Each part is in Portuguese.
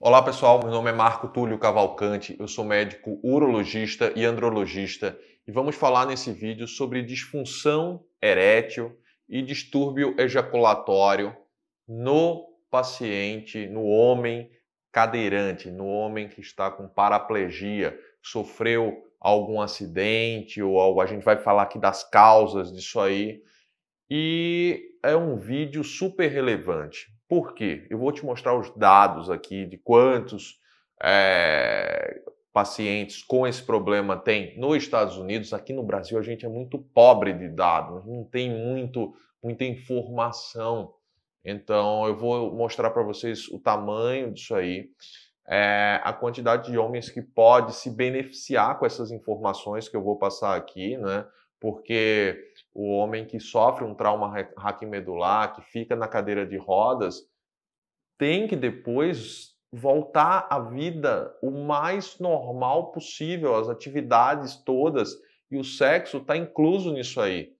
Olá pessoal, meu nome é Marco Túlio Cavalcante, eu sou médico urologista e andrologista e vamos falar nesse vídeo sobre disfunção erétil e distúrbio ejaculatório no paciente, no homem cadeirante, no homem que está com paraplegia, sofreu algum acidente ou algo. A gente vai falar aqui das causas disso aí e é um vídeo super relevante. Por quê? Eu vou te mostrar os dados aqui de quantos é, pacientes com esse problema tem nos Estados Unidos. Aqui no Brasil a gente é muito pobre de dados, não tem muito, muita informação. Então eu vou mostrar para vocês o tamanho disso aí. É, a quantidade de homens que pode se beneficiar com essas informações que eu vou passar aqui, né? Porque o homem que sofre um trauma raquimedular, que fica na cadeira de rodas, tem que depois voltar à vida o mais normal possível, as atividades todas, e o sexo está incluso nisso aí.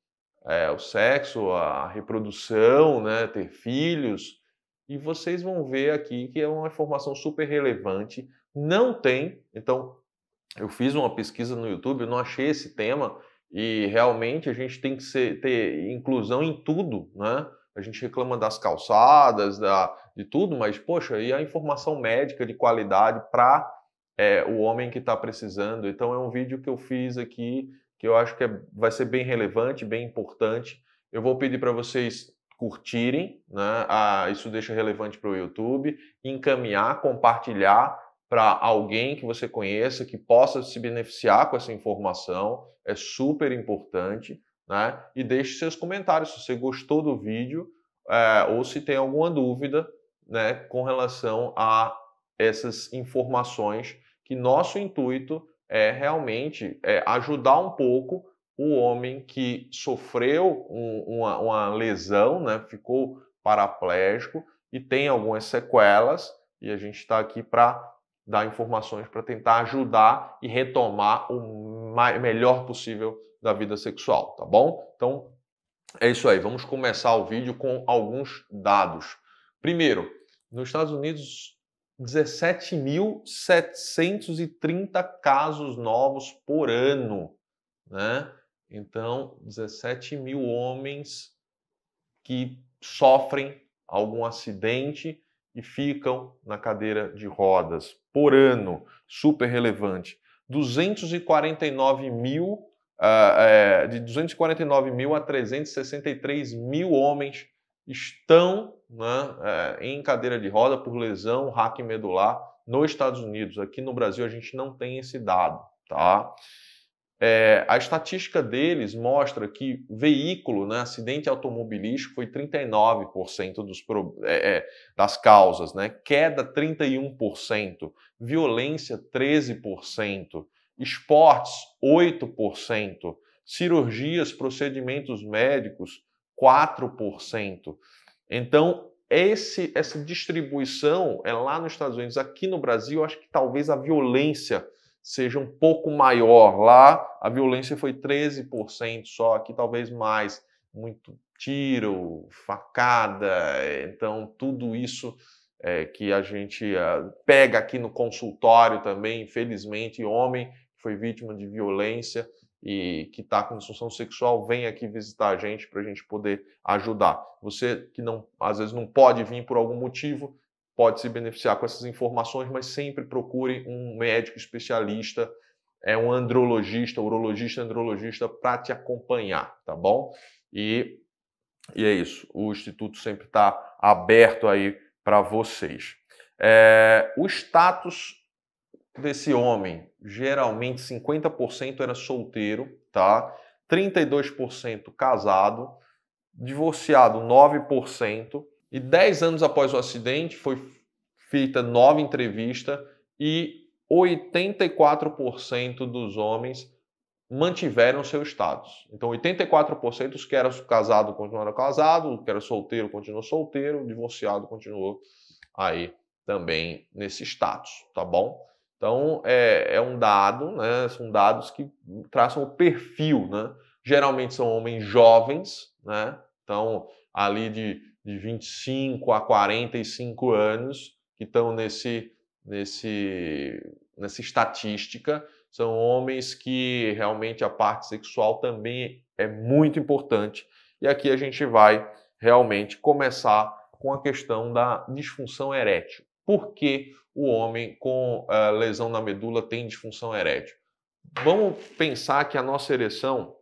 É, o sexo, a reprodução, né, ter filhos, e vocês vão ver aqui que é uma informação super relevante. Não tem, então eu fiz uma pesquisa no YouTube, não achei esse tema, e realmente a gente tem que ser, ter inclusão em tudo, né? A gente reclama das calçadas, da, de tudo, mas poxa, e a informação médica de qualidade para é, o homem que está precisando? Então é um vídeo que eu fiz aqui que eu acho que é, vai ser bem relevante, bem importante. Eu vou pedir para vocês curtirem, né? ah, isso deixa relevante para o YouTube, encaminhar, compartilhar para alguém que você conheça que possa se beneficiar com essa informação, é super importante, né? E deixe seus comentários se você gostou do vídeo é, ou se tem alguma dúvida, né, com relação a essas informações que nosso intuito é realmente é, ajudar um pouco o homem que sofreu um, uma, uma, lesão, né, ficou paraplégico e tem algumas sequelas, e a gente está aqui para dar informações para tentar ajudar e retomar o mais, melhor possível da vida sexual, tá bom? Então é isso aí. Vamos começar o vídeo com alguns dados. Primeiro, nos Estados Unidos, 17.730 casos novos por ano, né? Então, 17 mil homens que sofrem algum acidente e ficam na cadeira de rodas por ano, super relevante. 249 mil, uh, é, de 249 mil a 363 mil homens estão né, é, em cadeira de roda por lesão, hack medular nos Estados Unidos. Aqui no Brasil a gente não tem esse dado, tá? É, a estatística deles mostra que veículo, né, acidente automobilístico, foi 39% dos, é, é, das causas, né? queda 31%, violência 13%, esportes 8%, cirurgias, procedimentos médicos 4%. Então, esse, essa distribuição é lá nos Estados Unidos, aqui no Brasil, acho que talvez a violência seja um pouco maior. Lá a violência foi 13% só, aqui talvez mais, muito tiro, facada, então tudo isso é, que a gente é, pega aqui no consultório também, infelizmente, homem que foi vítima de violência e que está com disfunção sexual, vem aqui visitar a gente para a gente poder ajudar. Você que não às vezes não pode vir por algum motivo, pode se beneficiar com essas informações, mas sempre procure um médico especialista, é um andrologista, urologista, andrologista para te acompanhar, tá bom? E, e é isso. O instituto sempre está aberto aí para vocês. É, o status desse homem, geralmente 50% era solteiro, tá? 32% casado, divorciado 9%, e dez anos após o acidente, foi feita nova entrevista e 84% dos homens mantiveram seu status. Então, 84% dos que eram casados continuaram casados, que era solteiro continuou solteiro, divorciado continuou aí também nesse status, tá bom? Então, é, é um dado, né? São dados que traçam o perfil, né? Geralmente são homens jovens, né? Então, ali de de 25 a 45 anos que estão nesse, nesse, nessa estatística. São homens que realmente a parte sexual também é muito importante. E aqui a gente vai realmente começar com a questão da disfunção erétil. Por que o homem com uh, lesão na medula tem disfunção erétil? Vamos pensar que a nossa ereção,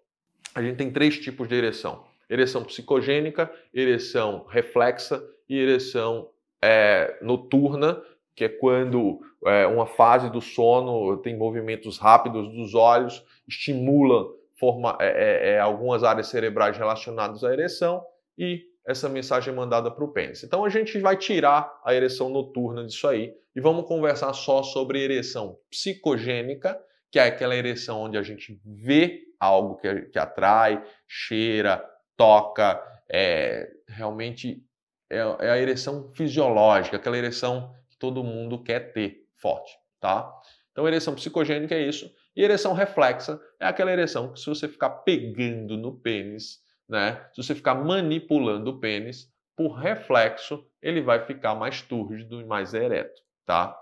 a gente tem três tipos de ereção ereção psicogênica, ereção reflexa e ereção é, noturna, que é quando é, uma fase do sono tem movimentos rápidos dos olhos, estimula forma, é, é, é, algumas áreas cerebrais relacionadas à ereção e essa mensagem é mandada para o pênis. Então a gente vai tirar a ereção noturna disso aí e vamos conversar só sobre ereção psicogênica, que é aquela ereção onde a gente vê algo que, que atrai, cheira, toca, é, realmente é, é, a ereção fisiológica, aquela ereção que todo mundo quer ter forte, tá? Então, ereção psicogênica é isso. E ereção reflexa é aquela ereção que se você ficar pegando no pênis, né? Se você ficar manipulando o pênis, por reflexo, ele vai ficar mais túrgido e mais ereto, tá?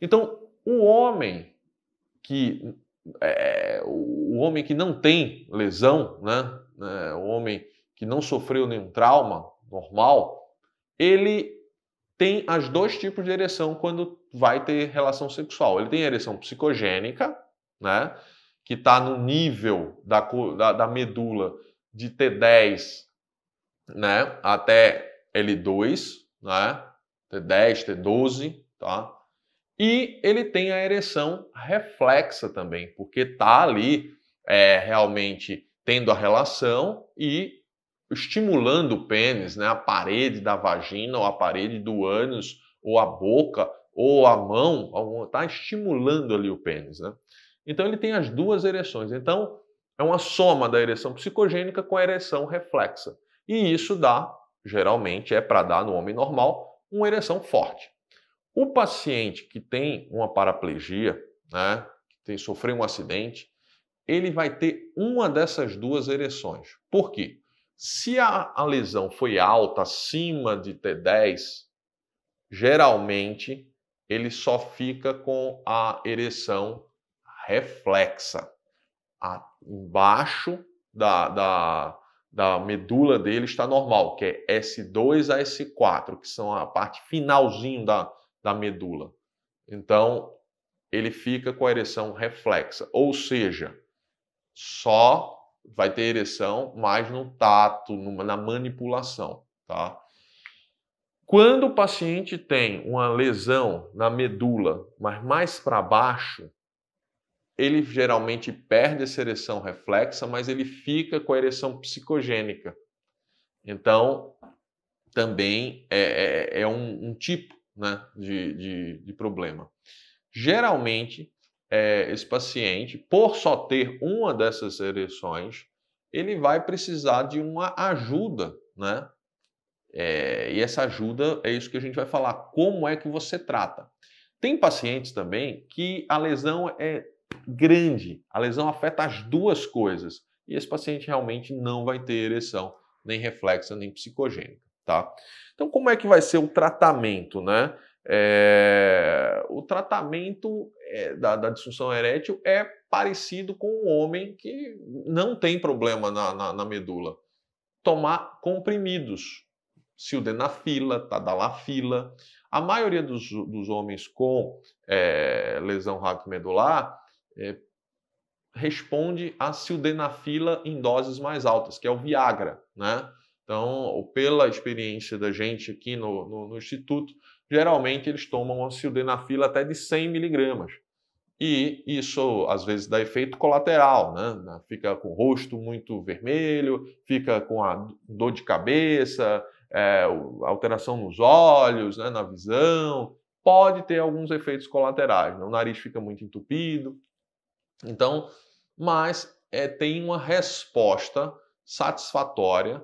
Então, o homem que é, o homem que não tem lesão, né? né, o homem que não sofreu nenhum trauma normal, ele tem as dois tipos de ereção quando vai ter relação sexual. Ele tem a ereção psicogênica, né, que está no nível da, da, da, medula de T10 né, até L2, né, T10, T12, tá? E ele tem a ereção reflexa também, porque tá ali é, realmente tendo a relação e estimulando o pênis, né, a parede da vagina ou a parede do ânus ou a boca ou a mão, está estimulando ali o pênis, né? Então ele tem as duas ereções. Então é uma soma da ereção psicogênica com a ereção reflexa. E isso dá, geralmente é para dar no homem normal, uma ereção forte. O paciente que tem uma paraplegia, né, que tem, sofreu um acidente, ele vai ter uma dessas duas ereções. Por quê? Se a, a lesão foi alta, acima de T10, geralmente ele só fica com a ereção reflexa, a, embaixo da, da, da medula dele está normal, que é S2 a S4, que são a parte finalzinho da, da medula. Então, ele fica com a ereção reflexa, ou seja, só vai ter ereção, mas no tato, numa, na manipulação, tá? Quando o paciente tem uma lesão na medula, mas mais para baixo, ele geralmente perde essa ereção reflexa, mas ele fica com a ereção psicogênica. Então, também é, é, é um, um, tipo né, de, de, de problema. Geralmente, é, esse paciente, por só ter uma dessas ereções, ele vai precisar de uma ajuda, né? É, e essa ajuda é isso que a gente vai falar, como é que você trata. Tem pacientes também que a lesão é grande, a lesão afeta as duas coisas, e esse paciente realmente não vai ter ereção, nem reflexa, nem psicogênica, tá? Então, como é que vai ser o tratamento, né? É, o tratamento é, da, da, disfunção erétil é parecido com um homem que não tem problema na, na, na medula. Tomar comprimidos, sildenafila, tadalafila. A maioria dos, dos homens com é, lesão raquimedular é, responde a sildenafila em doses mais altas, que é o Viagra, né? Então, pela experiência da gente aqui no, no, no Instituto, geralmente eles tomam sildenafil até de 100 miligramas. E isso, às vezes, dá efeito colateral, né? Fica com o rosto muito vermelho, fica com a dor de cabeça, é, alteração nos olhos, né, na visão. Pode ter alguns efeitos colaterais. Né? O nariz fica muito entupido. Então, mas é, tem uma resposta satisfatória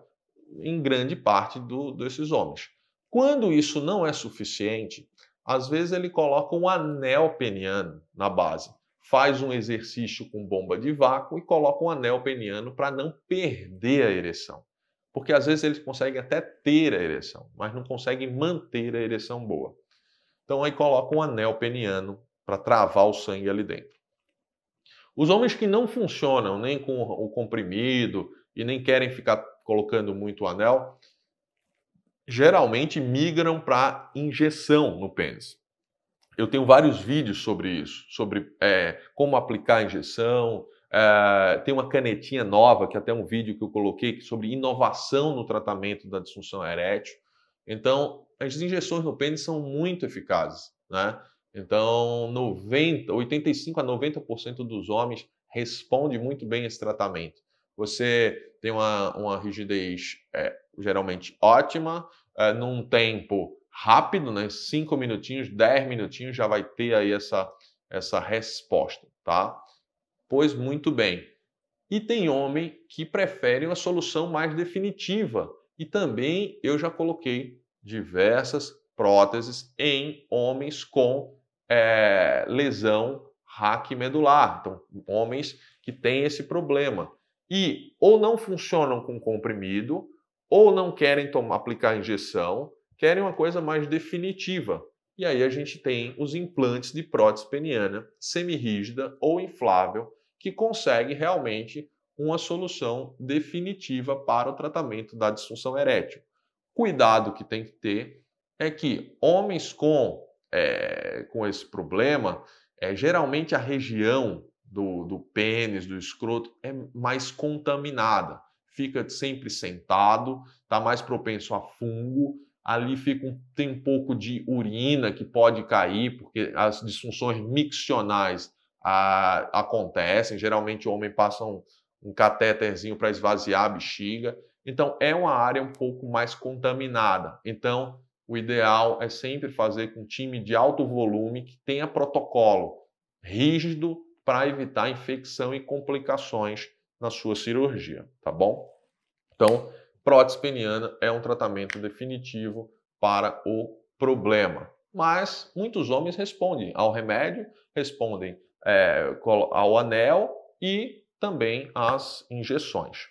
em grande parte do, desses homens. Quando isso não é suficiente, às vezes ele coloca um anel peniano na base, faz um exercício com bomba de vácuo e coloca um anel peniano para não perder a ereção. Porque às vezes eles conseguem até ter a ereção, mas não conseguem manter a ereção boa. Então aí coloca um anel peniano para travar o sangue ali dentro. Os homens que não funcionam nem com o comprimido e nem querem ficar colocando muito o anel, geralmente migram para injeção no pênis. Eu tenho vários vídeos sobre isso, sobre é, como aplicar a injeção. É, tem uma canetinha nova, que é até um vídeo que eu coloquei é sobre inovação no tratamento da disfunção erétil. Então, as injeções no pênis são muito eficazes. Né? Então, 90, 85 a 90% dos homens respondem muito bem a esse tratamento. Você tem uma, uma rigidez é, geralmente ótima, é, num tempo rápido, né? Cinco minutinhos, dez minutinhos já vai ter aí essa, essa resposta, tá? Pois muito bem. E tem homem que prefere uma solução mais definitiva. E também eu já coloquei diversas próteses em homens com é, lesão raquimedular. Então, homens que têm esse problema. E ou não funcionam com comprimido, ou não querem tomar, aplicar injeção, querem uma coisa mais definitiva. E aí a gente tem os implantes de prótese peniana semirrígida ou inflável, que consegue realmente uma solução definitiva para o tratamento da disfunção erétil. Cuidado que tem que ter é que homens com, é, com esse problema, é, geralmente a região do, do pênis, do escroto, é mais contaminada fica sempre sentado, está mais propenso a fungo, ali fica um, tem um pouco de urina que pode cair, porque as disfunções miccionais ah, acontecem, geralmente o homem passa um, um catéterzinho para esvaziar a bexiga, então é uma área um pouco mais contaminada. Então, o ideal é sempre fazer com um time de alto volume que tenha protocolo rígido para evitar infecção e complicações na sua cirurgia, tá bom? Então, prótese peniana é um tratamento definitivo para o problema. Mas muitos homens respondem ao remédio, respondem é, ao anel e também às injeções.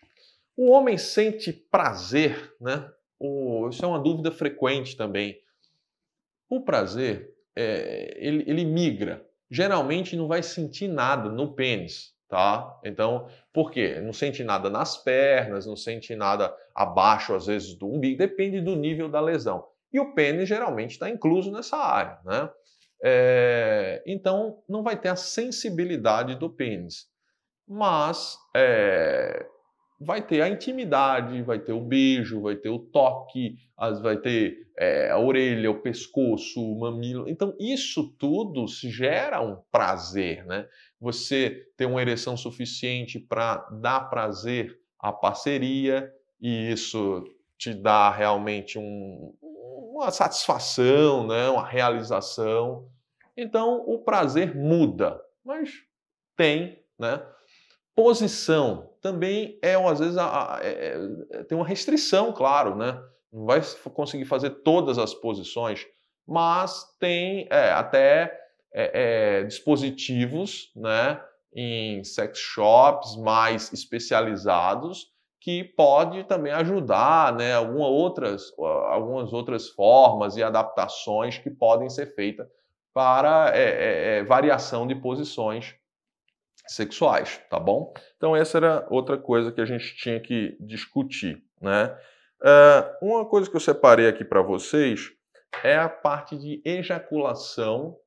O homem sente prazer, né? O, isso é uma dúvida frequente também. O prazer, é, ele, ele migra. Geralmente não vai sentir nada no pênis tá? Então, por quê? Não sente nada nas pernas, não sente nada abaixo, às vezes, do umbigo, depende do nível da lesão. E o pênis geralmente está incluso nessa área, né? É, então, não vai ter a sensibilidade do pênis, mas é, vai ter a intimidade, vai ter o beijo, vai ter o toque, vai ter é, a orelha, o pescoço, o mamilo. Então, isso tudo gera um prazer, né? você ter uma ereção suficiente para dar prazer à parceria e isso te dá realmente um, uma satisfação, né? uma realização. Então o prazer muda, mas tem, né? Posição também é às vezes a, a, é, é, tem uma restrição, claro, né? Não vai conseguir fazer todas as posições, mas tem é, até é, é, dispositivos né, em sex shops mais especializados que pode também ajudar né, alguma outras, algumas outras formas e adaptações que podem ser feitas para é, é, é, variação de posições sexuais, tá bom? Então essa era outra coisa que a gente tinha que discutir, né? Uh, uma coisa que eu separei aqui para vocês é a parte de ejaculação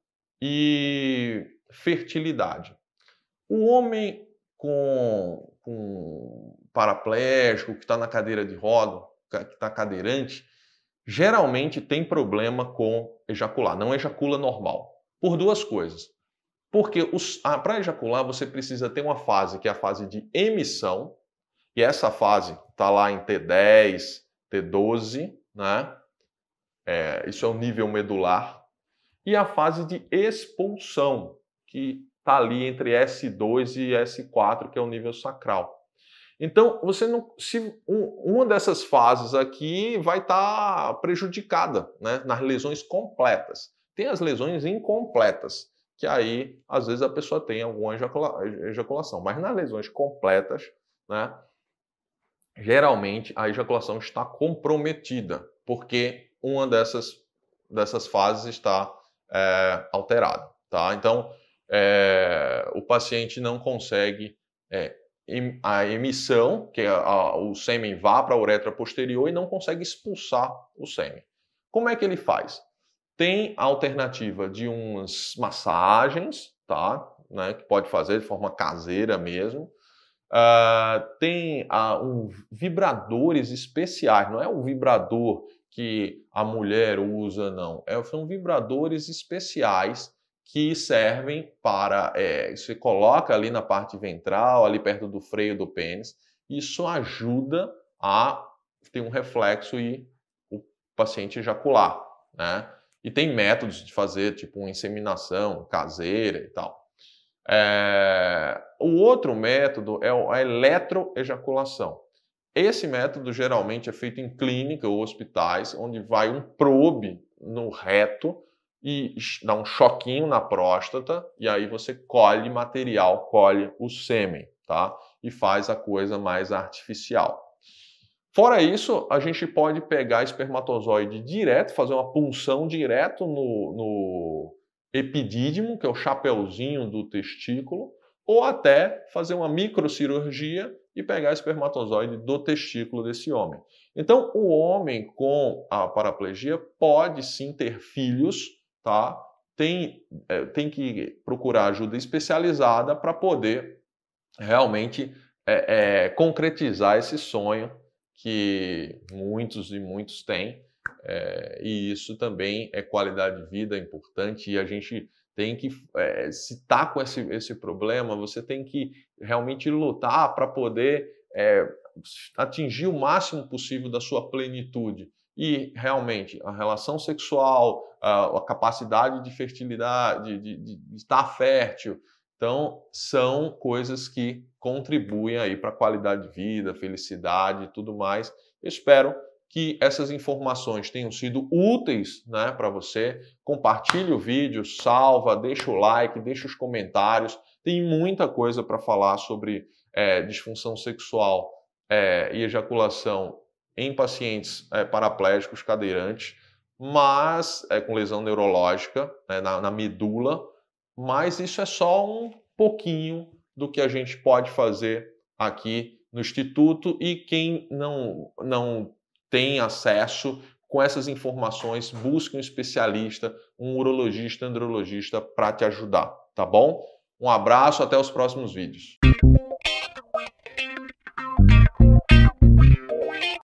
e fertilidade. O homem com, com paraplégico, que está na cadeira de roda, que está cadeirante, geralmente tem problema com ejacular, não ejacula normal. Por duas coisas. Porque ah, para ejacular você precisa ter uma fase que é a fase de emissão, e essa fase está lá em T10, T12, né? É, isso é o nível medular, e a fase de expulsão, que está ali entre S2 e S4, que é o nível sacral. Então, você não. Se um, uma dessas fases aqui vai estar tá prejudicada né, nas lesões completas. Tem as lesões incompletas, que aí às vezes a pessoa tem alguma ejacula, ejaculação. Mas nas lesões completas, né, geralmente a ejaculação está comprometida, porque uma dessas, dessas fases está é, alterado. Tá? Então, é, o paciente não consegue é, em, a emissão, que a, é a, o sêmen vá para a uretra posterior e não consegue expulsar o sêmen. Como é que ele faz? Tem a alternativa de umas massagens, tá? Né, que pode fazer de forma caseira mesmo. Uh, tem uh, um, vibradores especiais, não é um vibrador que a mulher usa, não. É, são vibradores especiais que servem para. É, você coloca ali na parte ventral, ali perto do freio do pênis, isso ajuda a ter um reflexo e o paciente ejacular, né? E tem métodos de fazer, tipo, uma inseminação caseira e tal. É... O outro método é a eletroejaculação. Esse método geralmente é feito em clínica ou hospitais, onde vai um probe no reto e dá um choquinho na próstata e aí você colhe material, colhe o sêmen, tá? E faz a coisa mais artificial. Fora isso, a gente pode pegar espermatozoide direto, fazer uma punção direto no, no epidídimo, que é o chapeuzinho do testículo, ou até fazer uma microcirurgia e pegar espermatozoide do testículo desse homem. Então, o homem com a paraplegia pode sim ter filhos, tá? Tem, é, tem que procurar ajuda especializada para poder realmente é, é, concretizar esse sonho que muitos e muitos têm. É, e isso também é qualidade de vida importante e a gente tem que é, se está com esse, esse problema, você tem que realmente lutar para poder é, atingir o máximo possível da sua plenitude. E realmente, a relação sexual, a, a capacidade de fertilidade, de, de, de, estar fértil, então são coisas que contribuem aí para a qualidade de vida, felicidade e tudo mais. espero que essas informações tenham sido úteis né, para você. Compartilhe o vídeo, salva, deixa o like, deixa os comentários. Tem muita coisa para falar sobre é, disfunção sexual é, e ejaculação em pacientes é, paraplégicos cadeirantes, mas é, com lesão neurológica né, na, na medula. Mas isso é só um pouquinho do que a gente pode fazer aqui no Instituto e quem não, não tem acesso com essas informações, busque um especialista, um urologista, andrologista para te ajudar, tá bom? Um abraço, até os próximos vídeos.